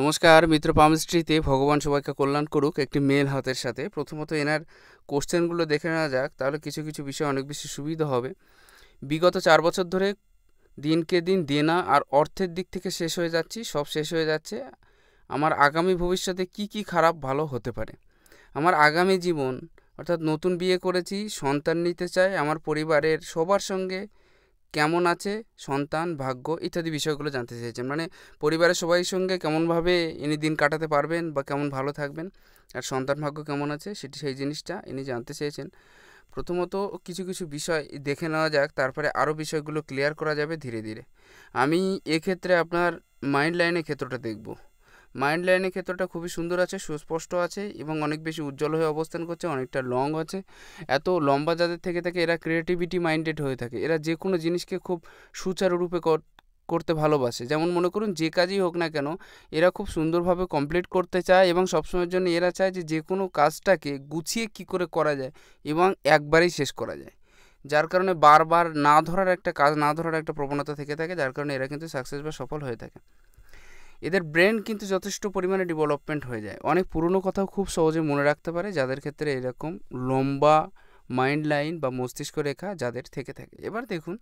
নমস্কার মিত্র পামস্ট্রিতে ভগবান সবাইকে কল্যাণ করুক একটি মেল হাতের সাথে প্রথমত এনার কোশ্চেনগুলো দেখে নেওয়া যাক তাহলে কিছু কিছু বিষয় অনেক বেশি সুবিধা হবে বিগত চার বছর ধরে দিনকে দিন দেনা আর অর্থের দিক থেকে শেষ হয়ে যাচ্ছি সব শেষ হয়ে যাচ্ছে আমার আগামী ভবিষ্যতে কি কি খারাপ ভালো হতে পারে আমার আগামী জীবন অর্থাৎ নতুন বিয়ে করেছি সন্তান নিতে চাই আমার পরিবারের সবার সঙ্গে কেমন আছে সন্তান ভাগ্য ইত্যাদি বিষয়গুলো জানতে চেয়েছেন মানে পরিবারের সবাই সঙ্গে কেমনভাবে ইনি দিন কাটাতে পারবেন বা কেমন ভালো থাকবেন আর সন্তান ভাগ্য কেমন আছে সেটি সেই জিনিসটা ইনি জানতে চেয়েছেন প্রথমত কিছু কিছু বিষয় দেখে নেওয়া যাক তারপরে আরও বিষয়গুলো ক্লিয়ার করা যাবে ধীরে ধীরে আমি এক্ষেত্রে আপনার মাইন্ড লাইনের ক্ষেত্রটা দেখব মাইন্ড লাইনের ক্ষেত্রটা খুবই সুন্দর আছে সুস্পষ্ট আছে এবং অনেক বেশি উজ্জ্বল হয়ে অবস্থান করছে অনেকটা লং আছে এত লম্বা যাদের থেকে থাকে এরা ক্রিয়েটিভিটি মাইন্ডেড হয়ে থাকে এরা যে কোনো জিনিসকে খুব সুচারুরূপে করতে ভালোবাসে যেমন মনে করুন যে কাজই হোক না কেন এরা খুব সুন্দরভাবে কমপ্লিট করতে চায় এবং সবসময়ের জন্য এরা চায় যে যে কোনো কাজটাকে গুছিয়ে কি করে করা যায় এবং একবারেই শেষ করা যায় যার কারণে বারবার না ধরার একটা কাজ না ধরার একটা প্রবণতা থেকে থাকে যার কারণে এরা কিন্তু সাকসেস বা সফল হয়ে থাকে এদের ব্রেন কিন্তু যথেষ্ট পরিমাণে ডেভেলপমেন্ট হয়ে যায় অনেক পুরনো কথাও খুব সহজে মনে রাখতে পারে যাদের ক্ষেত্রে এরকম লম্বা মাইন্ড লাইন বা মস্তিষ্ক রেখা যাদের থেকে থাকে এবার দেখুন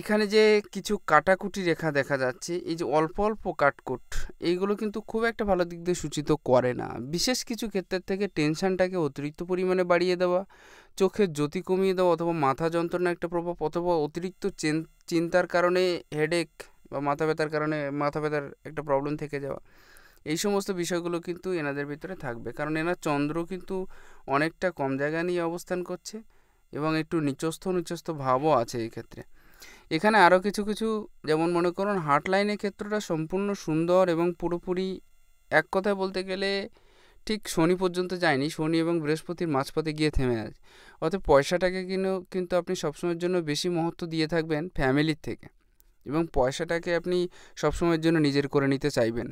এখানে যে কিছু কাটাকুটি রেখা দেখা যাচ্ছে এই যে অল্প অল্প কাটকুট এইগুলো কিন্তু খুব একটা ভালো দিক দিয়ে সূচিত করে না বিশেষ কিছু ক্ষেত্রের থেকে টেনশানটাকে অতিরিক্ত পরিমাণে বাড়িয়ে দেওয়া চোখের জ্যোতি কমিয়ে দেওয়া অথবা মাথা যন্ত্রণা একটা প্রভাব অথবা অতিরিক্ত চিন্তার কারণে হেডেক বা মাথা ব্যথার কারণে মাথা ব্যথার একটা প্রবলেম থেকে যাওয়া এই সমস্ত বিষয়গুলো কিন্তু এনাদের ভিতরে থাকবে কারণ এনার চন্দ্র কিন্তু অনেকটা কম জায়গা নিয়ে অবস্থান করছে এবং একটু নিচস্থ নিচস্থ ভাবও আছে এই ক্ষেত্রে এখানে আরও কিছু কিছু যেমন মনে করুন হার্ট লাইনের ক্ষেত্রটা সম্পূর্ণ সুন্দর এবং পুরোপুরি এক কথায় বলতে গেলে ঠিক শনি পর্যন্ত যায়নি শনি এবং বৃহস্পতির মাঝপথে গিয়ে থেমে আছে অর্থাৎ পয়সাটাকে কিন্তু কিন্তু আপনি সবসময়ের জন্য বেশি মহত্ব দিয়ে থাকবেন ফ্যামিলির থেকে এবং পয়সাটাকে আপনি সবসময়ের জন্য নিজের করে নিতে চাইবেন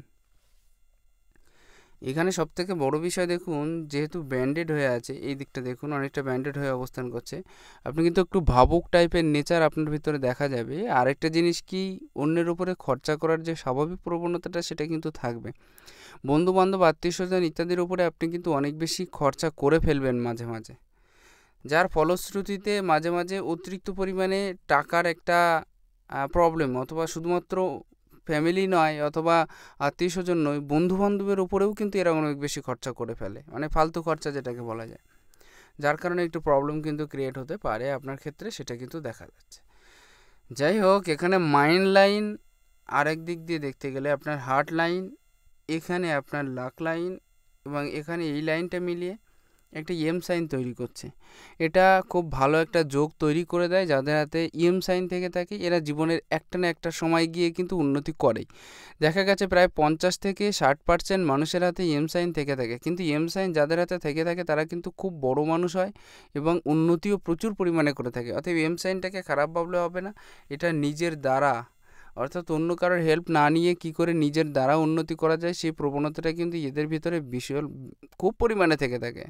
এখানে সবথেকে বড় বিষয় দেখুন যেহেতু ব্যান্ডেড হয়ে আছে এই দিকটা দেখুন অনেকটা ব্যান্ডেড হয়ে অবস্থান করছে আপনি কিন্তু একটু ভাবুক টাইপের নেচার আপনার ভিতরে দেখা যাবে আরেকটা জিনিস কি অন্যের উপরে খরচা করার যে স্বাভাবিক প্রবণতাটা সেটা কিন্তু থাকবে বন্ধু বান্ধব আত্মীয় স্বজন ইত্যাদির উপরে আপনি কিন্তু অনেক বেশি খরচা করে ফেলবেন মাঝে মাঝে যার ফলশ্রুতিতে মাঝে মাঝে অতিরিক্ত পরিমাণে টাকার একটা প্রবলেম অথবা শুধুমাত্র ফ্যামিলি নয় অথবা আত্মীয় স্বজন নয় বন্ধুবান্ধবের উপরেও কিন্তু এরা অনেক বেশি খরচা করে ফেলে মানে ফালতু খরচা যেটাকে বলা যায় যার কারণে একটু প্রবলেম কিন্তু ক্রিয়েট হতে পারে আপনার ক্ষেত্রে সেটা কিন্তু দেখা যাচ্ছে যাই হোক এখানে মাইন্ড লাইন আরেক দিক দিয়ে দেখতে গেলে আপনার হার্ট লাইন এখানে আপনার লাক লাইন এবং এখানে এই লাইনটা মিলিয়ে একটা এম e সাইন তৈরি করছে এটা খুব ভালো একটা যোগ তৈরি করে দেয় যাদের হাতে এম e সাইন থেকে থাকে এরা জীবনের একটা না একটা সময় গিয়ে কিন্তু উন্নতি করেই দেখা গেছে প্রায় পঞ্চাশ থেকে ষাট পার্সেন্ট মানুষের হাতে এম e সাইন থেকে থাকে কিন্তু এম সাইন যাদের হাতে থেকে থাকে তারা কিন্তু খুব বড় মানুষ হয় এবং উন্নতিও প্রচুর পরিমাণে করে থাকে অতএব এম সাইনটাকে খারাপ ভাবলে হবে না এটা নিজের দ্বারা অর্থাৎ অন্য কারোর হেল্প না নিয়ে কি করে নিজের দ্বারা উন্নতি করা যায় সেই প্রবণতাটা কিন্তু এদের ভিতরে বিশাল খুব পরিমাণে থেকে থাকে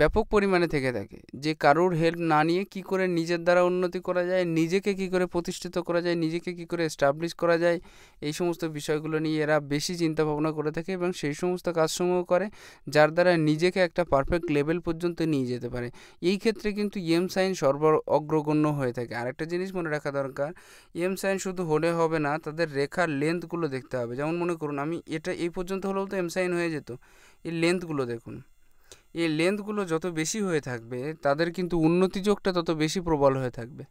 ব্যাপক পরিমাণে থেকে থাকে যে কারোর হেল্প না নিয়ে কি করে নিজের দ্বারা উন্নতি করা যায় নিজেকে কি করে প্রতিষ্ঠিত করা যায় নিজেকে কি করে এস্টাবলিশ করা যায় এই সমস্ত বিষয়গুলো নিয়ে এরা বেশি চিন্তা ভাবনা করে থাকে এবং সেই সমস্ত কাজসমূহ করে যার দ্বারা নিজেকে একটা পারফেক্ট লেভেল পর্যন্ত নিয়ে যেতে পারে এই ক্ষেত্রে কিন্তু এম সাইন সর্ব অগ্রগণ্য হয়ে থাকে আরেকটা জিনিস মনে রাখা দরকার এম সাইন শুধু হলে হবে না তাদের রেখার লেন্থগুলো দেখতে হবে যেমন মনে করুন আমি এটা এই পর্যন্ত হলেও তো এম সাইন হয়ে যেত এই লেন্থগুলো দেখুন এই লেন্থগুলো যত বেশি হয়ে থাকবে তাদের কিন্তু উন্নতি যোগটা তত বেশি প্রবল হয়ে থাকবে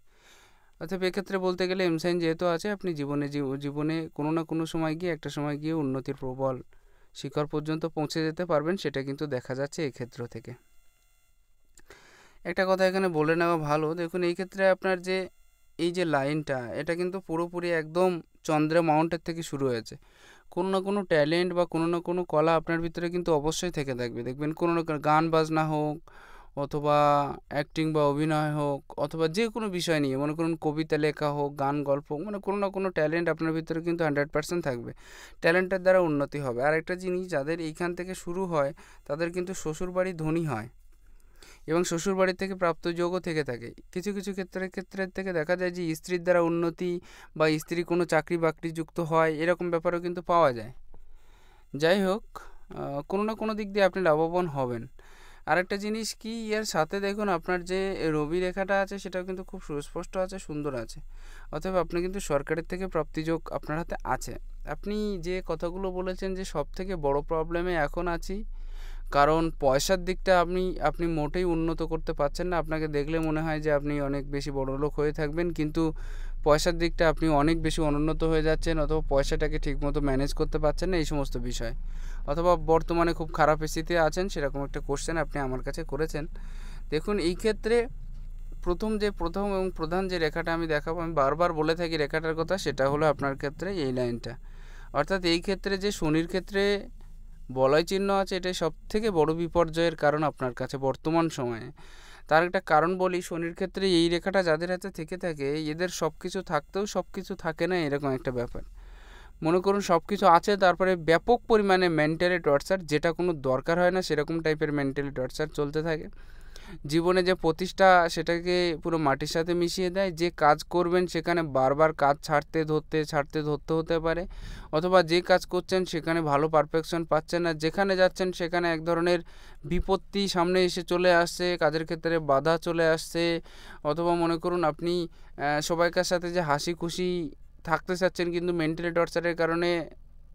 অর্থাৎ আচ্ছা, এক্ষেত্রে বলতে গেলে এমসাইন যেহেতু আছে আপনি জীবনে জীবনে কোনো না কোনো সময় গিয়ে একটা সময় গিয়ে উন্নতির প্রবল শিখর পর্যন্ত পৌঁছে যেতে পারবেন সেটা কিন্তু দেখা যাচ্ছে এই ক্ষেত্র থেকে একটা কথা এখানে বলে নেওয়া ভালো দেখুন এই ক্ষেত্রে আপনার যে এই যে লাইনটা এটা কিন্তু পুরোপুরি একদম চন্দ্র মাউন্টের থেকে শুরু হয়েছে কোনো না কোনো ট্যালেন্ট বা কোনো না কোনো কলা আপনার ভিতরে কিন্তু অবশ্যই থেকে থাকবে দেখবেন কোনো না গান বাজনা হোক অথবা অ্যাক্টিং বা অভিনয় হোক অথবা যে কোনো বিষয় নিয়ে মনে করুন কবিতা লেখা হোক গান গল্প হোক মানে কোনো না কোনো ট্যালেন্ট আপনার ভিতরে কিন্তু হান্ড্রেড পার্সেন্ট থাকবে ট্যালেন্টের দ্বারা উন্নতি হবে আর একটা জিনিস যাদের এইখান থেকে শুরু হয় তাদের কিন্তু শ্বশুরবাড়ি ধনী হয় এবং শ্বশুরবাড়ির থেকে প্রাপ্ত যোগও থেকে থাকে কিছু কিছু ক্ষেত্রে ক্ষেত্রে থেকে দেখা যায় যে স্ত্রীর দ্বারা উন্নতি বা স্ত্রী কোনো চাকরি বাকরি যুক্ত হয় এরকম ব্যাপারও কিন্তু পাওয়া যায় যাই হোক কোনো না কোনো দিক দিয়ে আপনি লাভবান হবেন আরেকটা জিনিস কি এর সাথে দেখুন আপনার যে রবি রেখাটা আছে সেটাও কিন্তু খুব সুস্পষ্ট আছে সুন্দর আছে অতএব আপনি কিন্তু সরকারের থেকে প্রাপ্তিযোগ আপনার হাতে আছে আপনি যে কথাগুলো বলেছেন যে সব থেকে বড় প্রবলেমে এখন আছি কারণ পয়সার দিকটা আপনি আপনি মোটেই উন্নত করতে পারছেন না আপনাকে দেখলে মনে হয় যে আপনি অনেক বেশি বড়লোক হয়ে থাকবেন কিন্তু পয়সার দিকটা আপনি অনেক বেশি অনুন্নত হয়ে যাচ্ছেন অথবা পয়সাটাকে ঠিকমতো ম্যানেজ করতে পারছেন না এই সমস্ত বিষয় অথবা বর্তমানে খুব খারাপ স্থিতি আছেন সেরকম একটা কোশ্চেন আপনি আমার কাছে করেছেন দেখুন এই ক্ষেত্রে প্রথম যে প্রথম এবং প্রধান যে রেখাটা আমি দেখাবো আমি বারবার বলে থাকি রেখাটার কথা সেটা হলো আপনার ক্ষেত্রে এই লাইনটা অর্থাৎ এই ক্ষেত্রে যে শনির ক্ষেত্রে বলয় চিহ্ন আছে এটাই সব থেকে বড় বিপর্যয়ের কারণ আপনার কাছে বর্তমান সময়ে তার একটা কারণ বলি শনির ক্ষেত্রে এই রেখাটা যাদের হাতে থেকে থাকে এদের সব কিছু থাকতেও সব কিছু থাকে না এরকম একটা ব্যাপার মনে করুন সব কিছু আছে তারপরে ব্যাপক পরিমাণে মেন্টালি টর্চার যেটা কোনো দরকার হয় না সেরকম টাইপের মেন্টালি টর্চার চলতে থাকে জীবনে যে প্রতিষ্ঠা সেটাকে পুরো মাটির সাথে মিশিয়ে দেয় যে কাজ করবেন সেখানে বারবার কাজ ছাড়তে ধরতে ছাড়তে ধরতে হতে পারে অথবা যে কাজ করছেন সেখানে ভালো পারফেকশন পাচ্ছেন না যেখানে যাচ্ছেন সেখানে এক ধরনের বিপত্তি সামনে এসে চলে আসছে কাজের ক্ষেত্রে বাধা চলে আসছে অথবা মনে করুন আপনি সবাইকার সাথে যে হাসি খুশি থাকতে চাচ্ছেন কিন্তু মেন্টালি টর্চারের কারণে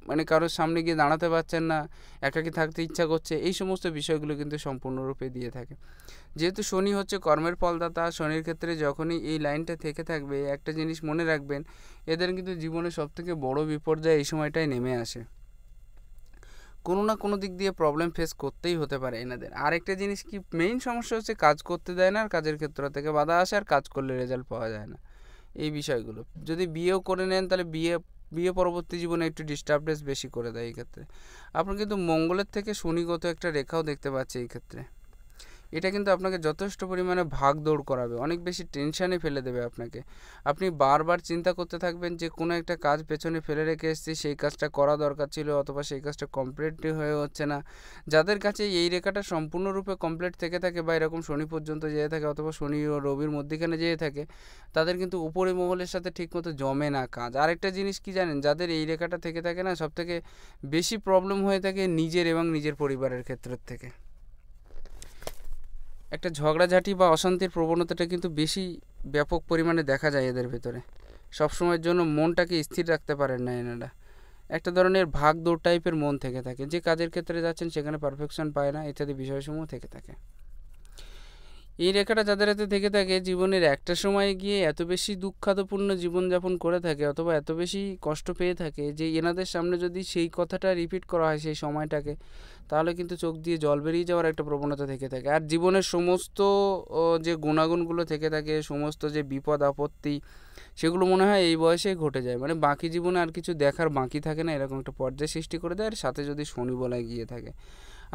মানে কারোর সামনে গিয়ে দাঁড়াতে পারছেন না একাকি থাকতে ইচ্ছা করছে এই সমস্ত বিষয়গুলো কিন্তু সম্পূর্ণরূপে দিয়ে থাকে যেহেতু শনি হচ্ছে কর্মের ফলদাতা শনির ক্ষেত্রে যখনই এই লাইনটা থেকে থাকবে একটা জিনিস মনে রাখবেন এদের কিন্তু জীবনে সবথেকে বড় বিপর্যয় এই সময়টায় নেমে আসে কোনো না কোনো দিক দিয়ে প্রবলেম ফেস করতেই হতে পারে এনাদের আরেকটা জিনিস কি মেইন সমস্যা হচ্ছে কাজ করতে দেয় না আর কাজের ক্ষেত্র থেকে বাধা আসে আর কাজ করলে রেজাল্ট পাওয়া যায় না এই বিষয়গুলো যদি বিয়েও e করে নেন তাহলে বিয়ে বিয়ে পরবর্তী জীবনে একটু ডিস্টার্বেন্স বেশি করে দেয় এই ক্ষেত্রে আপনি কিন্তু মঙ্গলের থেকে শনিগত একটা রেখাও দেখতে পাচ্ছেন এই ক্ষেত্রে এটা কিন্তু আপনাকে যথেষ্ট পরিমাণে ভাগ দৌড় করাবে অনেক বেশি টেনশানে ফেলে দেবে আপনাকে আপনি বারবার চিন্তা করতে থাকবেন যে কোনো একটা কাজ পেছনে ফেলে রেখে এসেছি সেই কাজটা করা দরকার ছিল অথবা সেই কাজটা কমপ্লিট হয়ে হচ্ছে না যাদের কাছে এই রেখাটা সম্পূর্ণরূপে কমপ্লিট থেকে থাকে বা এরকম শনি পর্যন্ত যেয়ে থাকে অথবা শনি ও রবির মধ্যেখানে যেয়ে থাকে তাদের কিন্তু উপরে মহলের সাথে ঠিকমতো জমে না কাজ আরেকটা জিনিস কি জানেন যাদের এই রেখাটা থেকে থাকে না সবথেকে বেশি প্রবলেম হয়ে থাকে নিজের এবং নিজের পরিবারের ক্ষেত্রের থেকে একটা ঝগড়াঝাটি বা অশান্তির প্রবণতাটা কিন্তু বেশি ব্যাপক পরিমাণে দেখা যায় এদের ভেতরে সবসময়ের জন্য মনটাকে স্থির রাখতে পারেন না এনারা একটা ধরনের ভাগ দৌড় টাইপের মন থেকে থাকে যে কাজের ক্ষেত্রে যাচ্ছেন সেখানে পারফেকশন পায় না ইত্যাদি বিষয়সমূহ থেকে থাকে এই রেখাটা যাদের হাতে থেকে থাকে জীবনের একটা সময়ে গিয়ে এত বেশি দুঃখাতপূর্ণ জীবনযাপন করে থাকে অথবা এত বেশি কষ্ট পেয়ে থাকে যে এনাদের সামনে যদি সেই কথাটা রিপিট করা হয় সেই সময়টাকে তাহলে কিন্তু চোখ দিয়ে জল বেরিয়ে যাওয়ার একটা প্রবণতা থেকে থাকে আর জীবনের সমস্ত যে গুণাগুণগুলো থেকে থাকে সমস্ত যে বিপদ আপত্তি সেগুলো মনে হয় এই বয়সেই ঘটে যায় মানে বাকি জীবনে আর কিছু দেখার বাকি থাকে না এরকম একটা পর্যায় সৃষ্টি করে দেয় আর সাথে যদি শনি বলায় গিয়ে থাকে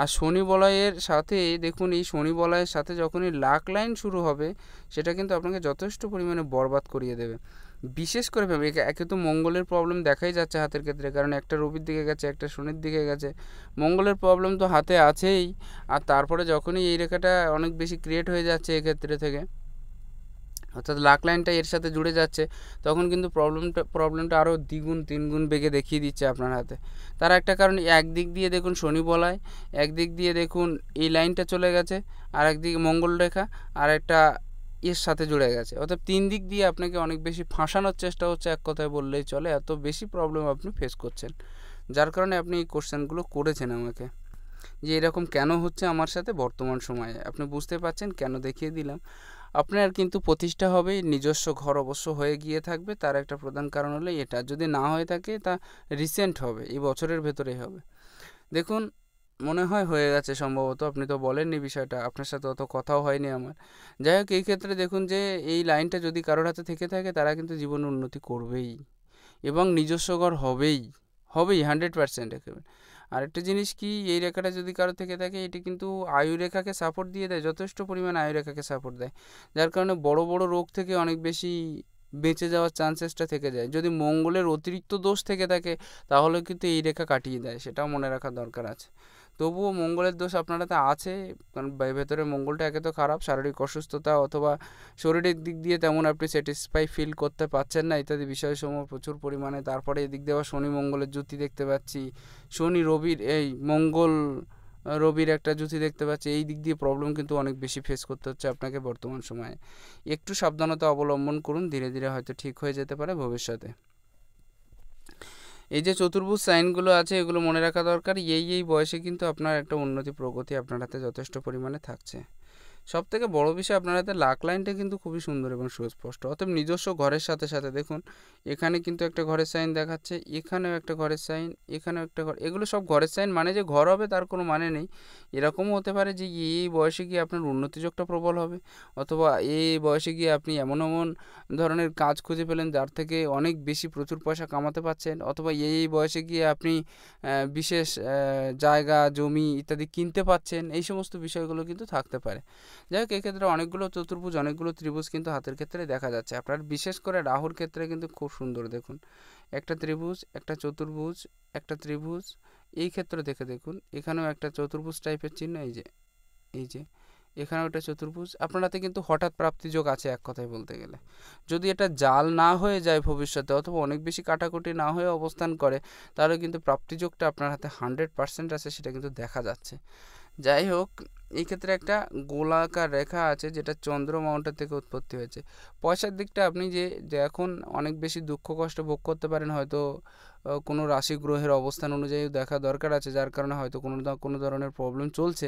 আর শনি বলয়ের সাথে দেখুন এই শনি বলয়ের সাথে যখনই লাক লাইন শুরু হবে সেটা কিন্তু আপনাকে যথেষ্ট পরিমাণে বরবাদ করিয়ে দেবে বিশেষ করে ভেবে একে তো মঙ্গলের প্রবলেম দেখাই যাচ্ছে হাতের ক্ষেত্রে কারণ একটা রবির দিকে গেছে একটা শনির দিকে গেছে মঙ্গলের প্রবলেম তো হাতে আছেই আর তারপরে যখনই এই রেখাটা অনেক বেশি ক্রিয়েট হয়ে যাচ্ছে এক্ষেত্রে থেকে অর্থাৎ লাক লাইনটা এর সাথে জুড়ে যাচ্ছে তখন কিন্তু প্রবলেমটা প্রবলেমটা আরও দ্বিগুণ তিনগুণ বেগে দেখিয়ে দিচ্ছে আপনার হাতে তার একটা কারণ একদিক দিয়ে দেখুন শনি বলায় একদিক দিয়ে দেখুন এই লাইনটা চলে গেছে আর একদিকে মঙ্গল রেখা আর একটা এর সাথে জুড়ে গেছে অর্থাৎ তিন দিক দিয়ে আপনাকে অনেক বেশি ফাঁসানোর চেষ্টা হচ্ছে এক কথায় বললেই চলে এত বেশি প্রবলেম আপনি ফেস করছেন যার কারণে আপনি এই কোশ্চেনগুলো করেছেন আমাকে যে এরকম কেন হচ্ছে আমার সাথে বর্তমান সময়ে আপনি বুঝতে পারছেন কেন দেখিয়ে দিলাম আপনার কিন্তু প্রতিষ্ঠা হবে নিজস্ব ঘর অবশ্য হয়ে গিয়ে থাকবে তার একটা প্রধান কারণ হলো এটা যদি না হয়ে থাকে তা রিসেন্ট হবে এই বছরের ভেতরেই হবে দেখুন মনে হয় হয়ে গেছে সম্ভবত আপনি তো বলেননি বিষয়টা আপনার সাথে অত কথাও হয়নি আমার যাই হোক এই ক্ষেত্রে দেখুন যে এই লাইনটা যদি কারোর হাতে থেকে থাকে তারা কিন্তু জীবনে উন্নতি করবেই এবং নিজস্ব ঘর হবেই হবেই হান্ড্রেড পার্সেন্ট একেবারে আরেকটা জিনিস কি এই রেখাটা যদি কারো থেকে থাকে এটি কিন্তু আয়ু রেখাকে সাপোর্ট দিয়ে দেয় যথেষ্ট পরিমাণ আয়ু রেখাকে সাপোর্ট দেয় যার কারণে বড় বড় রোগ থেকে অনেক বেশি বেঁচে যাওয়ার চান্সেসটা থেকে যায় যদি মঙ্গলের অতিরিক্ত দোষ থেকে থাকে তাহলে কিন্তু এই রেখা কাটিয়ে দেয় সেটাও মনে রাখা দরকার আছে তবুও মঙ্গলের দোষ আপনারাতে আছে কারণ ভেতরে মঙ্গলটা একে তো খারাপ শারীরিক অসুস্থতা অথবা শরীরের দিক দিয়ে তেমন আপনি স্যাটিসফাই ফিল করতে পারছেন না ইত্যাদি বিষয়সমূহ প্রচুর পরিমাণে তারপরে এদিক দিয়ে আবার শনি মঙ্গলের জুতি দেখতে পাচ্ছি শনি রবির এই মঙ্গল রবির একটা জুতি দেখতে পাচ্ছি এই দিক দিয়ে প্রবলেম কিন্তু অনেক বেশি ফেস করতে হচ্ছে আপনাকে বর্তমান সময়ে একটু সাবধানতা অবলম্বন করুন ধীরে ধীরে হয়তো ঠিক হয়ে যেতে পারে ভবিষ্যতে এই যে চতুর্ভুজ সাইনগুলো আছে এগুলো মনে রাখা দরকার এই এই বয়সে কিন্তু আপনার একটা উন্নতি প্রগতি আপনার হাতে যথেষ্ট পরিমাণে থাকছে সব থেকে বড়ো বিষয় আপনার হাতে লাক লাইনটা কিন্তু খুবই সুন্দর এবং সুস্পষ্ট অতএব নিজস্ব ঘরের সাথে সাথে দেখুন এখানে কিন্তু একটা ঘরের সাইন দেখাচ্ছে এখানেও একটা ঘরের সাইন এখানেও একটা ঘর এগুলো সব ঘরের সাইন মানে যে ঘর হবে তার কোনো মানে নেই এরকমও হতে পারে যে এই বয়সে গিয়ে আপনার উন্নতিযোগটা প্রবল হবে অথবা এই বয়সে গিয়ে আপনি এমন এমন ধরনের কাজ খুঁজে পেলেন যার থেকে অনেক বেশি প্রচুর পয়সা কামাতে পারছেন অথবা এই বয়সে গিয়ে আপনি বিশেষ জায়গা জমি ইত্যাদি কিনতে পাচ্ছেন এই সমস্ত বিষয়গুলো কিন্তু থাকতে পারে যাই হোক এক্ষেত্রে অনেকগুলো চতুর্ভুজ অনেকগুলো ত্রিভুজ কিন্তু হাতের ক্ষেত্রে দেখা যাচ্ছে আপনার বিশেষ করে রাহুর ক্ষেত্রে কিন্তু খুব সুন্দর দেখুন একটা ত্রিভুজ একটা চতুর্ভুজ একটা ত্রিভুজ এই ক্ষেত্রে দেখে দেখুন এখানেও একটা চতুর্ভুজ টাইপের চিহ্ন এই যে এই যে এখানেও একটা চতুর্ভুজ আপনারাতে কিন্তু হঠাৎ প্রাপ্তিযোগ আছে এক কথায় বলতে গেলে যদি এটা জাল না হয়ে যায় ভবিষ্যতে অথবা অনেক বেশি কাটাকুটি না হয়ে অবস্থান করে তাহলে কিন্তু প্রাপ্তিযোগটা আপনার হাতে হান্ড্রেড পার্সেন্ট আছে সেটা কিন্তু দেখা যাচ্ছে যাই হোক এই ক্ষেত্রে একটা গোলাকার রেখা আছে যেটা চন্দ্র মাউন্টের থেকে উৎপত্তি হয়েছে পয়সার দিকটা আপনি যে যে এখন অনেক বেশি দুঃখ কষ্ট ভোগ করতে পারেন হয়তো কোনো রাশি গ্রহের অবস্থান অনুযায়ী দেখা দরকার আছে যার কারণে হয়তো কোনো কোনো ধরনের প্রবলেম চলছে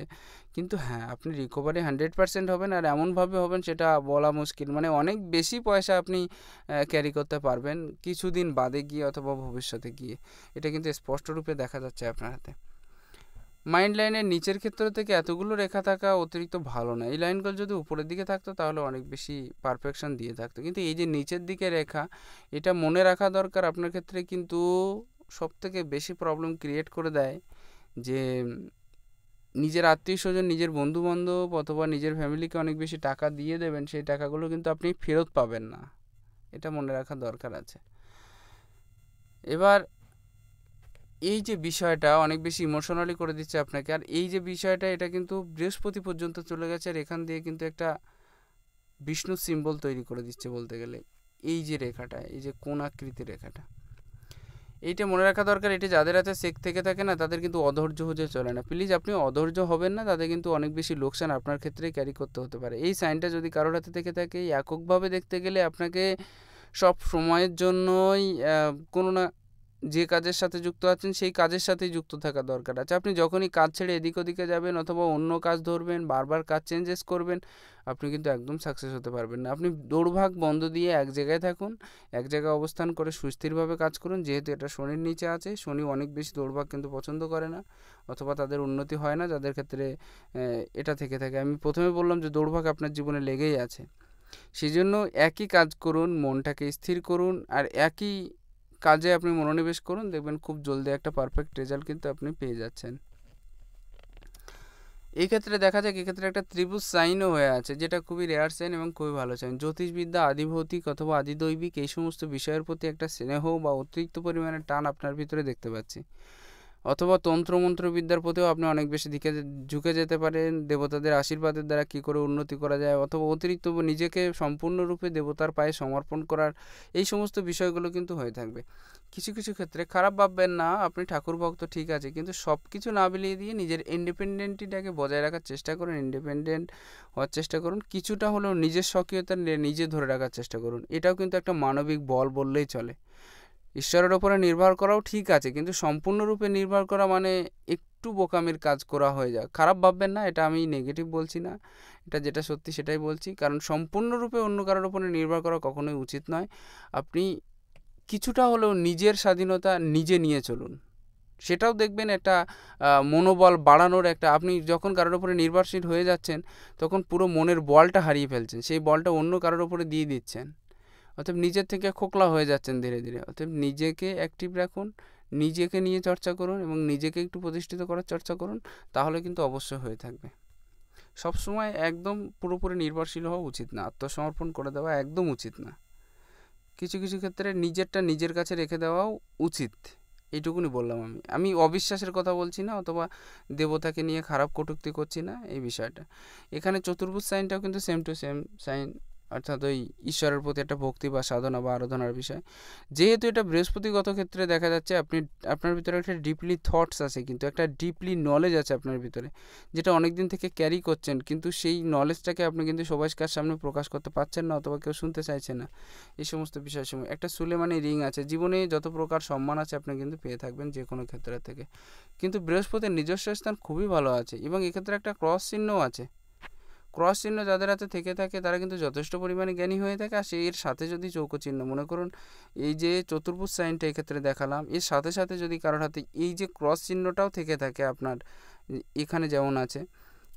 কিন্তু হ্যাঁ আপনি রিকভারি হান্ড্রেড পার্সেন্ট হবেন আর এমনভাবে হবেন সেটা বলা মুশকিল মানে অনেক বেশি পয়সা আপনি ক্যারি করতে পারবেন কিছুদিন বাদে গিয়ে অথবা ভবিষ্যতে গিয়ে এটা কিন্তু স্পষ্টরূপে দেখা যাচ্ছে আপনার হাতে মাইন্ড লাইনের নিচের ক্ষেত্র থেকে এতগুলো রেখা থাকা অতিরিক্ত ভালো না এই লাইনগুলো যদি উপরের দিকে থাকতো তাহলে অনেক বেশি পারফেকশন দিয়ে থাকতো কিন্তু এই যে নিচের দিকে রেখা এটা মনে রাখা দরকার আপনার ক্ষেত্রে কিন্তু সবথেকে বেশি প্রবলেম ক্রিয়েট করে দেয় যে নিজের আত্মীয় স্বজন নিজের বন্ধুবান্ধব অথবা নিজের ফ্যামিলিকে অনেক বেশি টাকা দিয়ে দেবেন সেই টাকাগুলো কিন্তু আপনি ফেরত পাবেন না এটা মনে রাখা দরকার আছে এবার এই যে বিষয়টা অনেক বেশি ইমোশনালি করে দিচ্ছে আপনাকে আর এই যে বিষয়টা এটা কিন্তু বৃহস্পতি পর্যন্ত চলে গেছে আর এখান দিয়ে কিন্তু একটা বিষ্ণু সিম্বল তৈরি করে দিচ্ছে বলতে গেলে এই যে রেখাটা এই যে কোন আকৃতি রেখাটা এইটা মনে রাখা দরকার এটা যাদের হাতে শেখ থেকে থাকে না তাদের কিন্তু অধৈর্য হয়ে চলে না প্লিজ আপনি অধৈর্য হবেন না তাদের কিন্তু অনেক বেশি লোকসান আপনার ক্ষেত্রেই ক্যারি করতে হতে পারে এই সাইনটা যদি কারোর হাতে থেকে থাকে এককভাবে দেখতে গেলে আপনাকে সব সময়ের জন্যই কোনো না যে কাজের সাথে যুক্ত আছেন সেই কাজের সাথেই যুক্ত থাকা দরকার আছে আপনি যখনই কাজ ছেড়ে এদিক ওদিকে যাবেন অথবা অন্য কাজ ধরবেন বারবার কাজ চেঞ্জেস করবেন আপনি কিন্তু একদম সাকসেস হতে পারবেন না আপনি দৌড়ভাগ বন্ধ দিয়ে এক জায়গায় থাকুন এক জায়গায় অবস্থান করে সুস্থিরভাবে কাজ করুন যেহেতু এটা শনির নিচে আছে শনি অনেক বেশি দৌড়ভাগ কিন্তু পছন্দ করে না অথবা তাদের উন্নতি হয় না যাদের ক্ষেত্রে এটা থেকে থাকে আমি প্রথমে বললাম যে দৌড়ভাগ আপনার জীবনে লেগেই আছে সেজন্য একই কাজ করুন মনটাকে স্থির করুন আর একই কাজে আপনি মনোনিবেশ করুন দেখবেন খুব জলদি একটা পারফেক্ট রেজাল্ট কিন্তু আপনি পেয়ে যাচ্ছেন এই ক্ষেত্রে দেখা যায় এক্ষেত্রে একটা ত্রিভুজ সাইনও হয়ে আছে যেটা খুবই রেয়ার সাইন এবং খুবই ভালো সাইন জ্যোতিষবিদ্যা আদিভৌতিক অথবা আদিদৈবিক এই সমস্ত বিষয়ের প্রতি একটা স্নেহ বা অতিরিক্ত পরিমাণে টান আপনার ভিতরে দেখতে পাচ্ছি অথবা তন্ত্রমন্ত্রবিদ্যার প্রতিও আপনি অনেক বেশি দিকে ঝুঁকে যেতে পারেন দেবতাদের আশীর্বাদের দ্বারা কি করে উন্নতি করা যায় অথবা অতিরিক্ত নিজেকে সম্পূর্ণরূপে দেবতার পায়ে সমর্পণ করার এই সমস্ত বিষয়গুলো কিন্তু হয়ে থাকবে কিছু কিছু ক্ষেত্রে খারাপ ভাববেন না আপনি ঠাকুর ভক্ত ঠিক আছে কিন্তু সব কিছু না বিলিয়ে দিয়ে নিজের ইন্ডিপেন্ডেন্টিটাকে বজায় রাখার চেষ্টা করুন ইন্ডিপেন্ডেন্ট হওয়ার চেষ্টা করুন কিছুটা হলেও নিজের সক্রিয়তা নিজে ধরে রাখার চেষ্টা করুন এটাও কিন্তু একটা মানবিক বল বললেই চলে ঈশ্বরের ওপরে নির্ভর করাও ঠিক আছে কিন্তু সম্পূর্ণরূপে নির্ভর করা মানে একটু বোকামির কাজ করা হয়ে যায় খারাপ ভাববেন না এটা আমি নেগেটিভ বলছি না এটা যেটা সত্যি সেটাই বলছি কারণ সম্পূর্ণরূপে অন্য কারোর ওপরে নির্ভর করা কখনোই উচিত নয় আপনি কিছুটা হলেও নিজের স্বাধীনতা নিজে নিয়ে চলুন সেটাও দেখবেন একটা মনোবল বাড়ানোর একটা আপনি যখন কারোর ওপরে নির্ভরশীল হয়ে যাচ্ছেন তখন পুরো মনের বলটা হারিয়ে ফেলছেন সেই বলটা অন্য কারোর ওপরে দিয়ে দিচ্ছেন অর্থাৎ নিজের থেকে খোকলা হয়ে যাচ্ছেন ধীরে ধীরে অর্থাৎ নিজেকে অ্যাক্টিভ রাখুন নিজেকে নিয়ে চর্চা করুন এবং নিজেকে একটু প্রতিষ্ঠিত করার চর্চা করুন তাহলে কিন্তু অবশ্যই হয়ে থাকবে সবসময় একদম পুরোপুরি নির্ভরশীল হওয়া উচিত না আত্মসমর্পণ করে দেওয়া একদম উচিত না কিছু কিছু ক্ষেত্রে নিজেরটা নিজের কাছে রেখে দেওয়াও উচিত এইটুকুনি বললাম আমি আমি অবিশ্বাসের কথা বলছি না অথবা দেবতাকে নিয়ে খারাপ কটুক্তি করছি না এই বিষয়টা এখানে চতুর্ভুজ সাইনটাও কিন্তু সেম টু সেম সাইন অর্থাৎ ওই ঈশ্বরের প্রতি একটা ভক্তি বা সাধনা বা আরাধনার বিষয় যেহেতু এটা বৃহস্পতিগত ক্ষেত্রে দেখা যাচ্ছে আপনি আপনার ভিতরে একটা ডিপলি থটস আছে কিন্তু একটা ডিপলি নলেজ আছে আপনার ভিতরে যেটা অনেক দিন থেকে ক্যারি করছেন কিন্তু সেই নলেজটাকে আপনি কিন্তু সবাইকার সামনে প্রকাশ করতে পারছেন না অথবা কেউ শুনতে চাইছে না এই সমস্ত বিষয় সময় একটা সুলেমানি রিং আছে জীবনে যত প্রকার সম্মান আছে আপনি কিন্তু পেয়ে থাকবেন যে কোনো ক্ষেত্রে থেকে কিন্তু বৃহস্পতির নিজস্ব স্থান খুবই ভালো আছে এবং এক্ষেত্রে একটা ক্রস চিহ্নও আছে ক্রস চিহ্ন যাদের হাতে থেকে থাকে তারা কিন্তু যথেষ্ট পরিমাণে জ্ঞানী হয়ে থাকে আর সেই এর সাথে যদি চৌকো চিহ্ন মনে করুন এই যে চতুর্ভুজ সাইনটা এক্ষেত্রে দেখালাম এর সাথে সাথে যদি কারোর হাতে এই যে ক্রস চিহ্নটাও থেকে থাকে আপনার এখানে যেমন আছে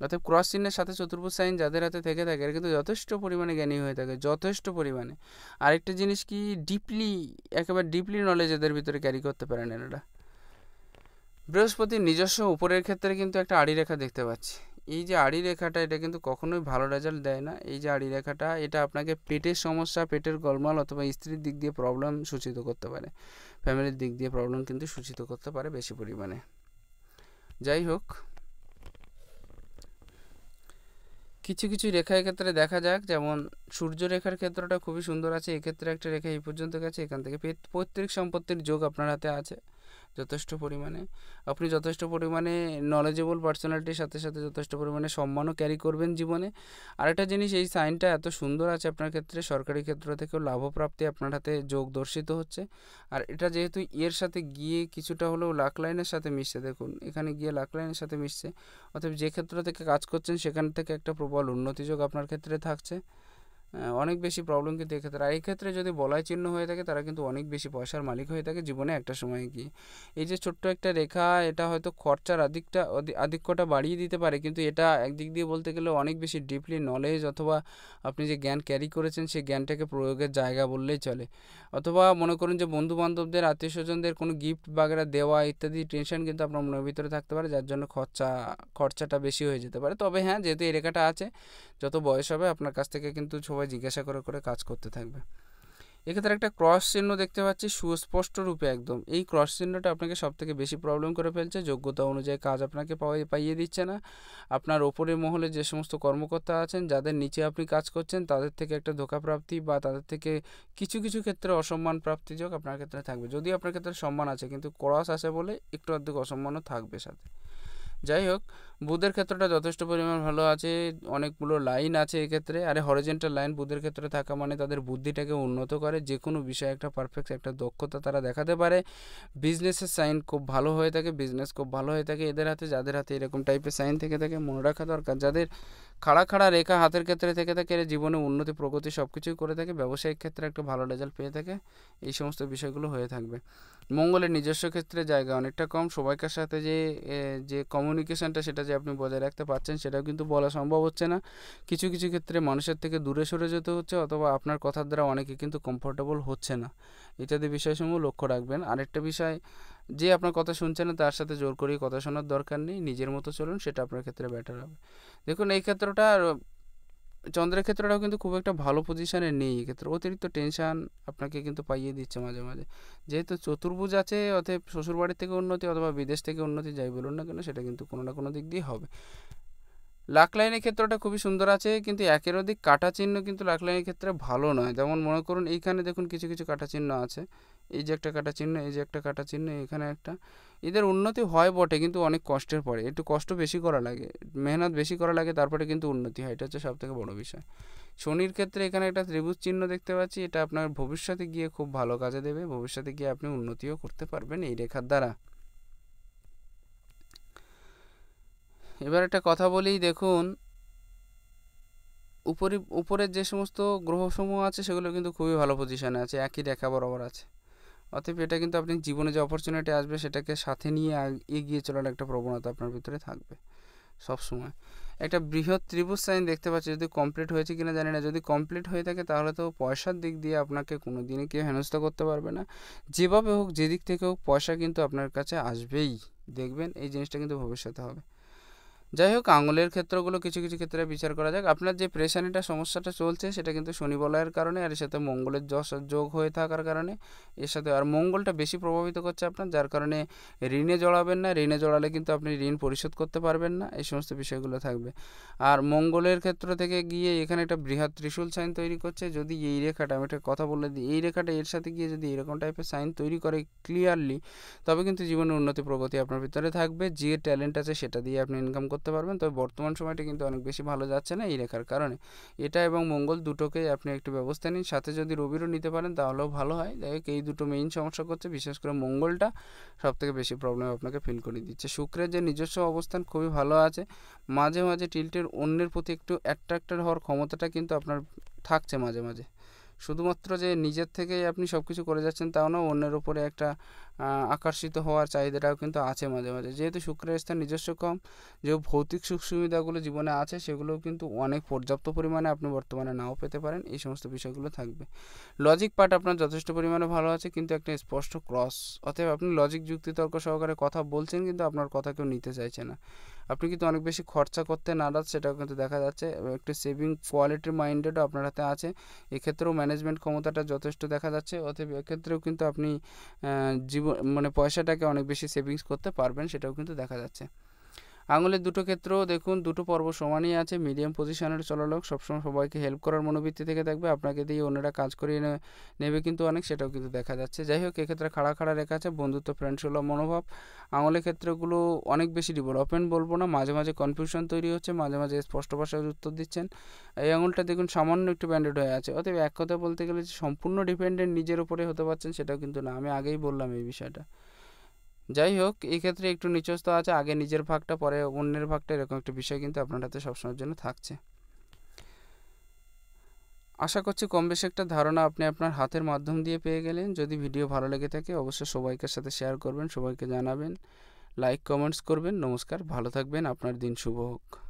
অর্থাৎ ক্রস চিহ্নের সাথে চতুর্ভুজ সাইন যাদের হাতে থেকে থাকে এরা কিন্তু যথেষ্ট পরিমাণে জ্ঞানী হয়ে থাকে যথেষ্ট পরিমাণে আরেকটা জিনিস কি ডিপলি একেবারে ডিপলি নলেজ এদের ভিতরে ক্যারি করতে পারেন এনারা বৃহস্পতির নিজস্ব উপরের ক্ষেত্রে কিন্তু একটা আড়ি রেখা দেখতে পাচ্ছি এই যে আড়ি রেখাটা এটা কিন্তু কখনোই ভালো রেজাল্ট দেয় না এই যে আড়ি রেখাটা এটা আপনাকে পেটের সমস্যা পেটের গলমাল অথবা স্ত্রীর দিক দিয়ে প্রবলেম সূচিত করতে পারে ফ্যামিলির দিক দিয়ে প্রবলেম কিন্তু সূচিত করতে পারে বেশি পরিমাণে যাই হোক কিছু কিছু রেখা ক্ষেত্রে দেখা যাক যেমন সূর্য রেখার ক্ষেত্রটা খুবই সুন্দর আছে এক্ষেত্রে একটা রেখা এই পর্যন্ত গেছে এখান থেকে পৈতৃক সম্পত্তির যোগ আপনার হাতে আছে যথেষ্ট পরিমাণে আপনি যথেষ্ট পরিমাণে নলেজেবল পার্সোনালিটির সাথে সাথে যথেষ্ট পরিমাণে সম্মানও ক্যারি করবেন জীবনে আরেকটা জিনিস এই সাইনটা এত সুন্দর আছে আপনার ক্ষেত্রে সরকারি ক্ষেত্র থেকেও লাভপ্রাপ্তি আপনার হাতে যোগ দর্শিত হচ্ছে আর এটা যেহেতু এর সাথে গিয়ে কিছুটা হলেও লাখ লাইনের সাথে মিশছে দেখুন এখানে গিয়ে লাখ লাইনের সাথে মিশছে অথবা যে ক্ষেত্র থেকে কাজ করছেন সেখান থেকে একটা প্রবল উন্নতি যোগ আপনার ক্ষেত্রে থাকছে অনেক বেশি প্রবলেম কিন্তু এক্ষেত্রে আর এক্ষেত্রে যদি বলাই চিহ্ন হয়ে থাকে তারা কিন্তু অনেক বেশি পয়সার মালিক হয়ে থাকে জীবনে একটা সময় গিয়ে এই যে ছোট্ট একটা রেখা এটা হয়তো খরচার আধিকটা আধিক্যটা বাড়িয়ে দিতে পারে কিন্তু এটা একদিক দিয়ে বলতে গেলে অনেক বেশি ডিপলি নলেজ অথবা আপনি যে জ্ঞান ক্যারি করেছেন সেই জ্ঞানটাকে প্রয়োগের জায়গা বললেই চলে অথবা মনে করুন যে বন্ধু বান্ধবদের আত্মীয় স্বজনদের কোনো গিফট বাগেরা দেওয়া ইত্যাদি টেনশন কিন্তু আপনার মনের ভিতরে থাকতে পারে যার জন্য খরচা খরচাটা বেশি হয়ে যেতে পারে তবে হ্যাঁ যেহেতু এই রেখাটা আছে যত বয়স হবে আপনার কাছ থেকে কিন্তু সবাই সবাই জিজ্ঞাসা করে করে কাজ করতে থাকবে এক্ষেত্রে একটা ক্রস চিহ্ন দেখতে পাচ্ছি সুস্পষ্ট রূপে একদম এই ক্রস চিহ্নটা আপনাকে সব থেকে বেশি প্রবলেম করে ফেলছে যোগ্যতা অনুযায়ী কাজ আপনাকে পাইয়ে দিচ্ছে না আপনার ওপরের মহলে যে সমস্ত কর্মকর্তা আছেন যাদের নিচে আপনি কাজ করছেন তাদের থেকে একটা ধোকাপ্রাপ্তি বা তাদের থেকে কিছু কিছু ক্ষেত্রে অসম্মান প্রাপ্তি যোগ আপনার ক্ষেত্রে থাকবে যদি আপনার ক্ষেত্রে সম্মান আছে কিন্তু ক্রস আছে বলে একটু অর্ধেক অসম্মানও থাকবে সাথে যাই হোক বুধের ক্ষেত্রটা যথেষ্ট পরিমাণ ভালো আছে অনেকগুলো লাইন আছে এক্ষেত্রে আর হরিজেন্টাল লাইন বুধের ক্ষেত্রে থাকা মানে তাদের বুদ্ধিটাকে উন্নত করে যে কোনো বিষয়ে একটা পারফেক্ট একটা দক্ষতা তারা দেখাতে পারে বিজনেসের সাইন খুব ভালো হয়ে থাকে বিজনেস খুব ভালো হয়ে থাকে এদের হাতে যাদের হাতে এরকম টাইপের সাইন থেকে থাকে মনে রাখা দরকার যাদের খাড়া খাড়া রেখা হাতের ক্ষেত্রে থেকে থাকে এরা জীবনে উন্নতি প্রগতি সব কিছুই করে থাকে ব্যবসায়িক ক্ষেত্রে একটা ভালো রেজাল্ট পেয়ে থাকে এই সমস্ত বিষয়গুলো হয়ে থাকবে মঙ্গলের নিজস্ব ক্ষেত্রে জায়গা অনেকটা কম সবাইকার সাথে যে যে কমিউনিকেশনটা সেটা যে আপনি বজায় রাখতে পারছেন সেটাও কিন্তু বলা সম্ভব হচ্ছে না কিছু কিছু ক্ষেত্রে মানুষের থেকে দূরে সরে যেতে হচ্ছে অথবা আপনার কথার দ্বারা অনেকে কিন্তু কমফোর্টেবল হচ্ছে না ইত্যাদি বিষয়সমূহ লক্ষ্য রাখবেন আরেকটা বিষয় যে আপনার কথা শুনছে না তার সাথে জোর করে কথা শোনার দরকার নেই নিজের মতো চলুন সেটা আপনার ক্ষেত্রে বেটার হবে দেখুন এই ক্ষেত্রটা চন্দ্রের ক্ষেত্রটাও কিন্তু খুব একটা ভালো পজিশানে নেই এক্ষেত্রে অতিরিক্ত টেনশান আপনাকে কিন্তু পাইয়ে দিচ্ছে মাঝে মাঝে যেহেতু চতুর্ভুজ আছে অতএব শ্বশুরবাড়ির থেকে উন্নতি অথবা বিদেশ থেকে উন্নতি যাই বলুন না কেন সেটা কিন্তু কোনো না কোনো দিক দিয়ে হবে লাখ লাইনের ক্ষেত্রটা খুবই সুন্দর আছে কিন্তু একের অধিক কাটা চিহ্ন কিন্তু লাখ লাইনের ক্ষেত্রে ভালো নয় যেমন মনে করুন এইখানে দেখুন কিছু কিছু কাটা চিহ্ন আছে এই যে একটা কাটা চিহ্ন এই যে একটা কাটা চিহ্ন এখানে একটা এদের উন্নতি হয় বটে কিন্তু অনেক কষ্টের পরে একটু কষ্ট বেশি করা লাগে মেহনত বেশি করা লাগে তারপরে কিন্তু উন্নতি হয় এটা হচ্ছে সবথেকে বড় বিষয় শনির ক্ষেত্রে এখানে একটা ত্রিভুজ চিহ্ন দেখতে পাচ্ছি এটা আপনার ভবিষ্যতে গিয়ে খুব ভালো কাজে দেবে ভবিষ্যতে গিয়ে আপনি উন্নতিও করতে পারবেন এই রেখার দ্বারা এবার একটা কথা বলি দেখুন উপরে উপরের যে সমস্ত গ্রহসমূহ আছে সেগুলো কিন্তু খুবই ভালো পজিশনে আছে একই রেখা বরাবর আছে অতএব এটা কিন্তু আপনি জীবনে যে অপরচুনিটি আসবে সেটাকে সাথে নিয়ে এগিয়ে চলার একটা প্রবণতা আপনার ভিতরে থাকবে সবসময় একটা বৃহৎ ত্রিভুজ সাইন দেখতে পাচ্ছি যদি কমপ্লিট হয়েছে কিনা জানি না যদি কমপ্লিট হয়ে থাকে তাহলে তো পয়সার দিক দিয়ে আপনাকে কোনো দিনে কেউ হেনস্থা করতে পারবে না যেভাবে হোক যেদিক থেকে হোক পয়সা কিন্তু আপনার কাছে আসবেই দেখবেন এই জিনিসটা কিন্তু ভবিষ্যতে হবে যাই হোক আঙুলের ক্ষেত্রগুলো কিছু কিছু ক্ষেত্রে বিচার করা যাক আপনার যে প্রেশানিটা সমস্যাটা চলছে সেটা কিন্তু শনি বলয়ের কারণে আর এর সাথে মঙ্গলের যোগ হয়ে থাকার কারণে এর সাথে আর মঙ্গলটা বেশি প্রভাবিত করছে আপনার যার কারণে ঋণে জড়াবেন না ঋণে জড়ালে কিন্তু আপনি ঋণ পরিশোধ করতে পারবেন না এই সমস্ত বিষয়গুলো থাকবে আর মঙ্গলের ক্ষেত্র থেকে গিয়ে এখানে একটা বৃহৎ ত্রিশূল সাইন তৈরি করছে যদি এই রেখাটা আমি একটা কথা বলে দিই এই রেখাটা এর সাথে গিয়ে যদি এরকম টাইপের সাইন তৈরি করে ক্লিয়ারলি তবে কিন্তু জীবনের উন্নতি প্রগতি আপনার ভিতরে থাকবে যে ট্যালেন্ট আছে সেটা দিয়ে আপনি ইনকাম করতে করতে পারবেন তবে বর্তমান সময়টা কিন্তু অনেক বেশি ভালো যাচ্ছে না এই রেখার কারণে এটা এবং মঙ্গল দুটোকেই আপনি একটু ব্যবস্থা নিন সাথে যদি রবিরও নিতে পারেন তাহলেও ভালো হয় যাই এই দুটো মেইন সমস্যা করছে বিশেষ করে মঙ্গলটা সবথেকে বেশি প্রবলেম আপনাকে ফিল করে দিচ্ছে শুক্রের যে নিজস্ব অবস্থান খুবই ভালো আছে মাঝে মাঝে টিল্টের অন্যের প্রতি একটু অ্যাট্রাক্টেড হওয়ার ক্ষমতাটা কিন্তু আপনার থাকছে মাঝে মাঝে শুধুমাত্র যে নিজের থেকেই আপনি সব কিছু করে যাচ্ছেন তাও না অন্যের উপরে একটা আকর্ষিত হওয়ার চাহিদাটাও কিন্তু আছে মাঝে মাঝে যেহেতু শুক্রের স্থান নিজস্ব কম যে ভৌতিক সুখ সুবিধাগুলো জীবনে আছে সেগুলোও কিন্তু অনেক পর্যাপ্ত পরিমাণে আপনি বর্তমানে নাও পেতে পারেন এই সমস্ত বিষয়গুলো থাকবে লজিক পার্ট আপনার যথেষ্ট পরিমাণে ভালো আছে কিন্তু একটা স্পষ্ট ক্রস অতএব আপনি লজিক যুক্তিতর্ক সহকারে কথা বলছেন কিন্তু আপনার কথা কেউ নিতে চাইছে না আপনি কিন্তু অনেক বেশি খরচা করতে নারাজ সেটাও কিন্তু দেখা যাচ্ছে একটু সেভিং কোয়ালিটির মাইন্ডেডও আপনার হাতে আছে এক্ষেত্রেও ম্যানেজমেন্ট ক্ষমতাটা যথেষ্ট দেখা যাচ্ছে অতএব এক্ষেত্রেও কিন্তু আপনি জীবন জীবন মানে পয়সাটাকে অনেক বেশি সেভিংস করতে পারবেন সেটাও কিন্তু দেখা যাচ্ছে আঙুলের দুটো ক্ষেত্রেও দেখুন দুটো পর্ব সমানই আছে মিডিয়াম পজিশনের চলালোক সবসময় সবাইকে হেল্প করার মনোবৃত্তি থেকে থাকবে আপনাকে দিয়ে অন্যরা কাজ করিয়ে নেবে কিন্তু অনেক সেটাও কিন্তু দেখা যাচ্ছে যাই হোক এক্ষেত্রে খাড়া খাড়া রেখা আছে বন্ধুত্ব ফ্রেন্ডশিপ মনোভাব আঙুলের ক্ষেত্রগুলো অনেক বেশি ডেভেলপমেন্ট বলবো না মাঝে মাঝে কনফিউশন তৈরি হচ্ছে মাঝে মাঝে স্পষ্ট ভাষায় উত্তর দিচ্ছেন এই আঙুলটা দেখুন সামান্য একটু ব্যান্ডেড হয়ে আছে অতএব এক কথা বলতে গেলে সম্পূর্ণ ডিপেন্ডেন্ট নিজের উপরে হতে পারছেন সেটাও কিন্তু না আমি আগেই বললাম এই বিষয়টা যাই হোক এই ক্ষেত্রে একটু নিচস্ত আছে আগে নিজের ভাগটা পরে অন্যের ভাগটা এরকম একটা বিষয় কিন্তু আপনার হাতে সবসময়ের জন্য থাকছে আশা করছি কম বেশি একটা ধারণা আপনি আপনার হাতের মাধ্যম দিয়ে পেয়ে গেলেন যদি ভিডিও ভালো লেগে থাকে অবশ্যই সবাইকার সাথে শেয়ার করবেন সবাইকে জানাবেন লাইক কমেন্টস করবেন নমস্কার ভালো থাকবেন আপনার দিন শুভ হোক